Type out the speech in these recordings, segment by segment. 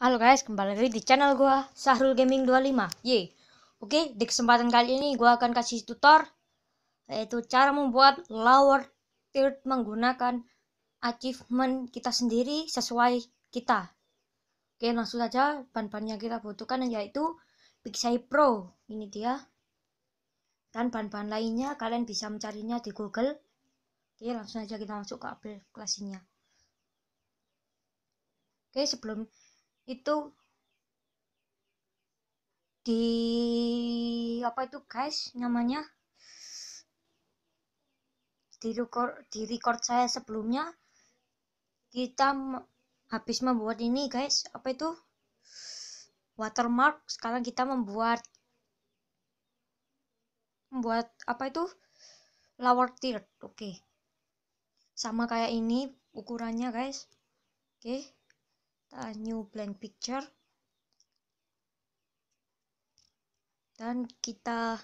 Halo guys, kembali lagi di channel gua Sahrul Gaming 25. Ye. Oke, di kesempatan kali ini gua akan kasih tutor yaitu cara membuat lower tier menggunakan achievement kita sendiri sesuai kita. Oke, langsung saja bahan-bahan yang kita butuhkan yaitu Pixie Pro. Ini dia. Dan bahan-bahan lainnya kalian bisa mencarinya di Google. Oke, langsung saja kita masuk ke aplikasinya. Oke, sebelum itu di apa itu guys namanya di record di record saya sebelumnya kita habis membuat ini guys apa itu watermark sekarang kita membuat membuat apa itu lower tier oke okay. sama kayak ini ukurannya guys oke okay a new blank picture dan kita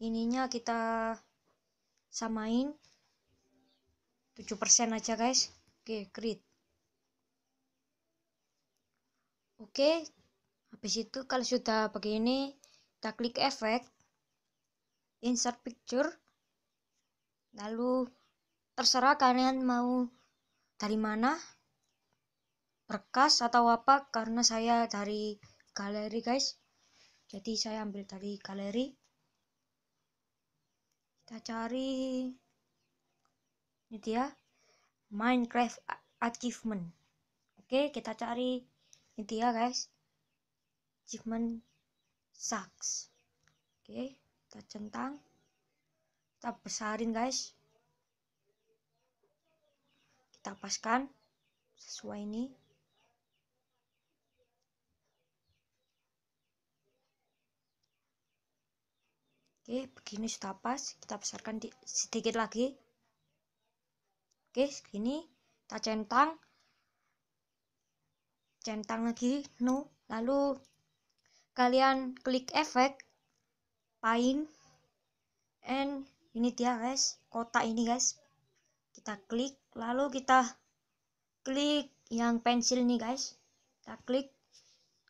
ininya kita samain 7% aja guys oke create oke habis itu kalau sudah begini kita klik efek insert picture lalu terserah kalian mau dari mana berkas atau apa karena saya dari galeri guys jadi saya ambil dari galeri kita cari ini dia Minecraft achievement oke kita cari ini dia guys achievement sucks oke kita centang kita besarin guys kita paskan sesuai ini Oke, begini sudah pas. Kita besarkan di, sedikit lagi. Oke, segini. Kita centang. Centang lagi, no. Lalu kalian klik efek paint and ini dia guys, kotak ini guys. Kita klik, lalu kita klik yang pensil nih guys. Kita klik,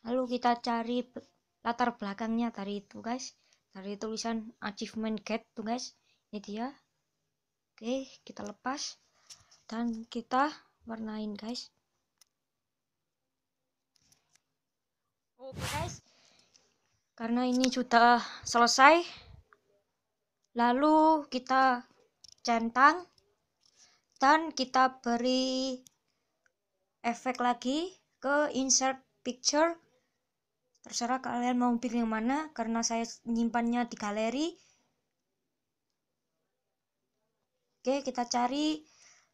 lalu kita cari latar belakangnya dari itu guys dari tulisan achievement get tuh guys ini dia oke kita lepas dan kita warnain guys oke guys karena ini sudah selesai lalu kita centang dan kita beri efek lagi ke insert picture Terserah kalian mau pilih yang mana karena saya nyimpannya di galeri. Oke, kita cari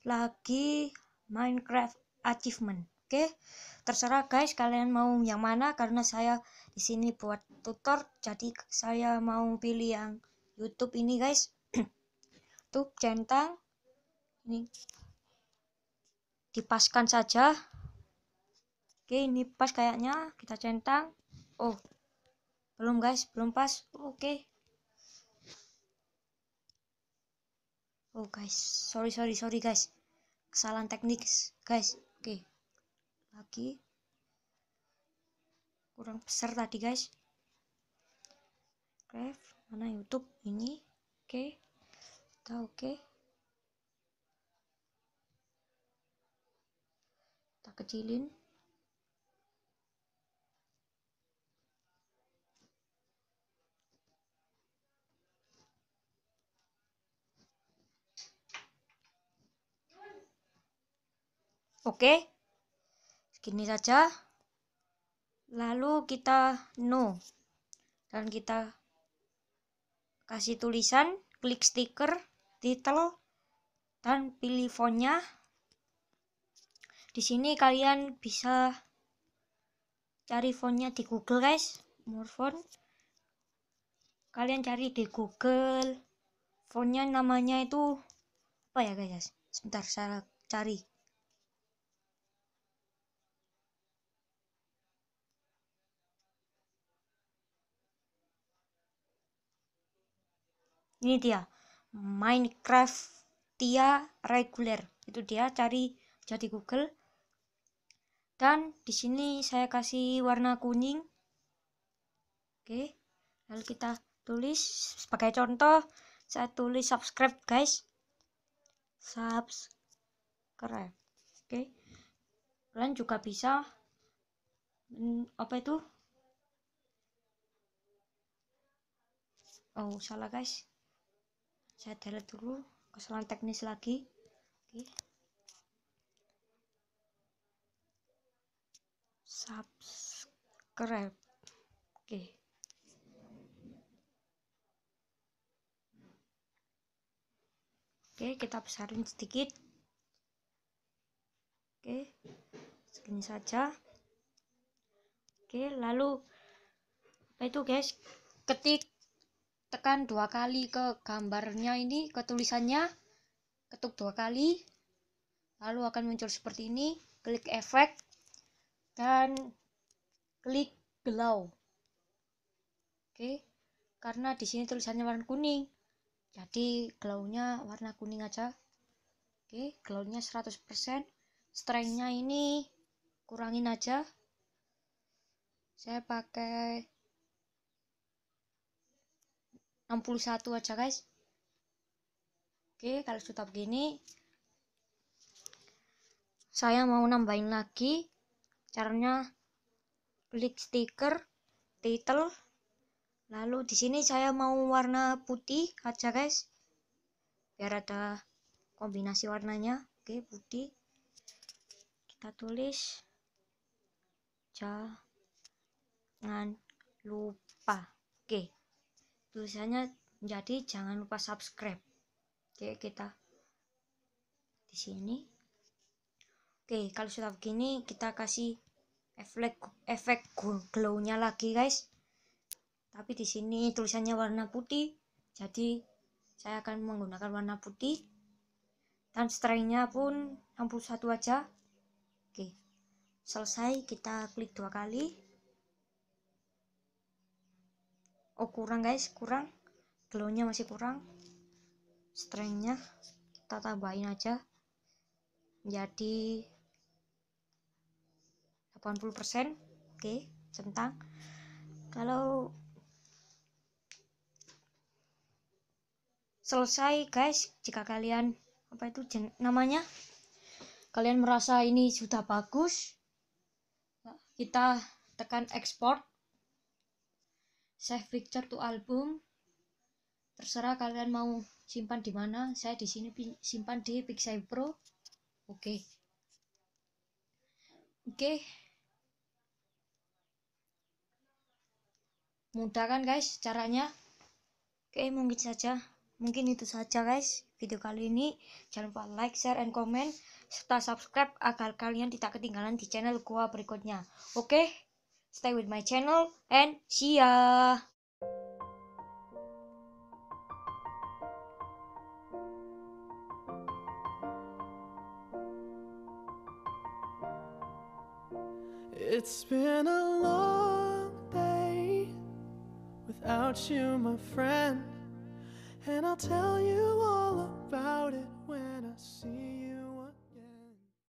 lagi Minecraft achievement. Oke. Terserah guys kalian mau yang mana karena saya di sini buat tutor jadi saya mau pilih yang YouTube ini guys. Tuh centang ini dipaskan saja. Oke, ini pas kayaknya kita centang oh belum guys belum pas oke okay. oh guys sorry sorry sorry guys kesalahan teknik guys oke okay. lagi kurang besar tadi guys craft mana YouTube ini oke okay. kita oke okay. kita kecilin Oke. Segini saja. Lalu kita no. Dan kita kasih tulisan, klik stiker, title, dan pilih fontnya. Di sini kalian bisa cari fontnya di Google guys, more font. Kalian cari di Google, fontnya namanya itu apa ya guys? Sebentar saya cari. ini dia Minecraft Tia Regular itu dia cari jadi Google dan di sini saya kasih warna kuning oke lalu kita tulis sebagai contoh saya tulis subscribe guys subscribe oke kalian juga bisa mm, apa itu oh salah guys saya delete dulu kesalahan teknis lagi oke subscribe oke oke kita besarin sedikit oke segini saja oke lalu itu guys ketik tekan dua kali ke gambarnya ini ke tulisannya ketuk dua kali lalu akan muncul seperti ini klik efek dan klik glow oke karena di sini tulisannya warna kuning jadi glownya warna kuning aja oke glownya 100% strengthnya ini kurangin aja saya pakai 61 aja guys oke kalau sudah begini saya mau nambahin lagi caranya klik stiker title lalu di sini saya mau warna putih aja guys biar ada kombinasi warnanya oke putih kita tulis jangan lupa oke tulisannya jadi jangan lupa subscribe oke kita di sini oke kalau sudah begini kita kasih efek efek glow-nya lagi guys tapi di sini tulisannya warna putih jadi saya akan menggunakan warna putih dan strengthnya pun 61 aja oke selesai kita klik dua kali oh kurang guys kurang glownya masih kurang strengthnya kita tambahin aja jadi 80% oke okay, centang kalau selesai guys jika kalian apa itu namanya kalian merasa ini sudah bagus kita tekan export save picture to album terserah kalian mau simpan di mana saya di sini simpan di Pixel Pro oke okay. oke okay. mudah kan guys caranya oke okay, mungkin saja mungkin itu saja guys video kali ini jangan lupa like share and comment serta subscribe agar kalian tidak ketinggalan di channel gua berikutnya oke okay? Stay with my channel and see ya! It's been a long day without you, my friend, and I'll tell you all about it when I see you.